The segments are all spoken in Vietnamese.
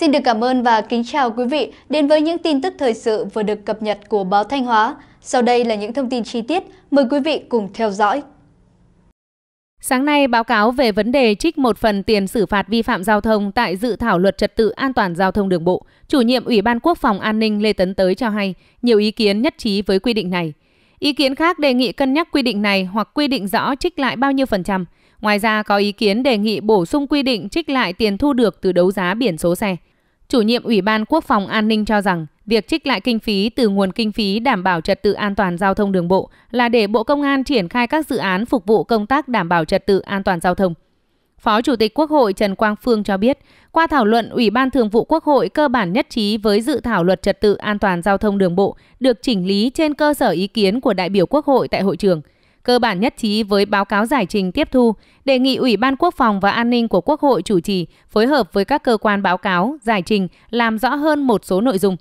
Xin được cảm ơn và kính chào quý vị đến với những tin tức thời sự vừa được cập nhật của báo Thanh Hóa. Sau đây là những thông tin chi tiết, mời quý vị cùng theo dõi. Sáng nay, báo cáo về vấn đề trích một phần tiền xử phạt vi phạm giao thông tại dự thảo luật trật tự an toàn giao thông đường bộ, chủ nhiệm Ủy ban Quốc phòng An ninh Lê Tấn Tới cho hay nhiều ý kiến nhất trí với quy định này. Ý kiến khác đề nghị cân nhắc quy định này hoặc quy định rõ trích lại bao nhiêu phần trăm. Ngoài ra, có ý kiến đề nghị bổ sung quy định trích lại tiền thu được từ đấu giá biển số xe – Chủ nhiệm Ủy ban Quốc phòng An ninh cho rằng việc trích lại kinh phí từ nguồn kinh phí đảm bảo trật tự an toàn giao thông đường bộ là để Bộ Công an triển khai các dự án phục vụ công tác đảm bảo trật tự an toàn giao thông. Phó Chủ tịch Quốc hội Trần Quang Phương cho biết, qua thảo luận, Ủy ban Thường vụ Quốc hội cơ bản nhất trí với dự thảo luật trật tự an toàn giao thông đường bộ được chỉnh lý trên cơ sở ý kiến của đại biểu Quốc hội tại hội trường – cơ bản nhất trí với báo cáo giải trình tiếp thu, đề nghị Ủy ban Quốc phòng và An ninh của Quốc hội chủ trì phối hợp với các cơ quan báo cáo, giải trình làm rõ hơn một số nội dung.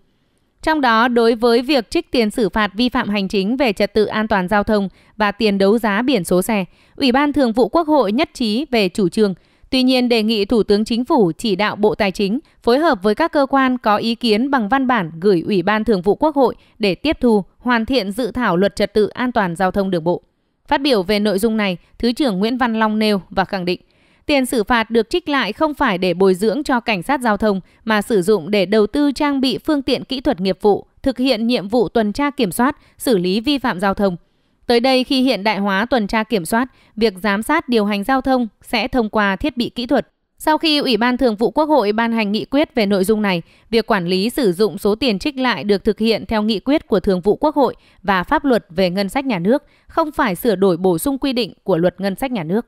Trong đó, đối với việc trích tiền xử phạt vi phạm hành chính về trật tự an toàn giao thông và tiền đấu giá biển số xe, Ủy ban Thường vụ Quốc hội nhất trí về chủ trương. Tuy nhiên, đề nghị Thủ tướng Chính phủ chỉ đạo Bộ Tài chính phối hợp với các cơ quan có ý kiến bằng văn bản gửi Ủy ban Thường vụ Quốc hội để tiếp thu, hoàn thiện dự thảo luật trật tự an toàn giao thông đường bộ. Phát biểu về nội dung này, Thứ trưởng Nguyễn Văn Long nêu và khẳng định, tiền xử phạt được trích lại không phải để bồi dưỡng cho cảnh sát giao thông mà sử dụng để đầu tư trang bị phương tiện kỹ thuật nghiệp vụ, thực hiện nhiệm vụ tuần tra kiểm soát, xử lý vi phạm giao thông. Tới đây khi hiện đại hóa tuần tra kiểm soát, việc giám sát điều hành giao thông sẽ thông qua thiết bị kỹ thuật. Sau khi Ủy ban Thường vụ Quốc hội ban hành nghị quyết về nội dung này, việc quản lý sử dụng số tiền trích lại được thực hiện theo nghị quyết của Thường vụ Quốc hội và pháp luật về ngân sách nhà nước, không phải sửa đổi bổ sung quy định của luật ngân sách nhà nước.